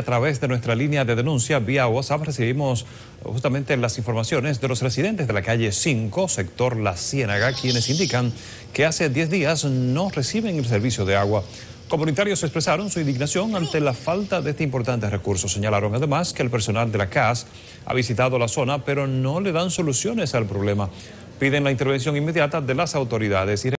A través de nuestra línea de denuncia vía WhatsApp recibimos justamente las informaciones de los residentes de la calle 5, sector La Ciénaga, quienes indican que hace 10 días no reciben el servicio de agua. Comunitarios expresaron su indignación ante la falta de este importante recurso. Señalaron además que el personal de la CAS ha visitado la zona, pero no le dan soluciones al problema. Piden la intervención inmediata de las autoridades y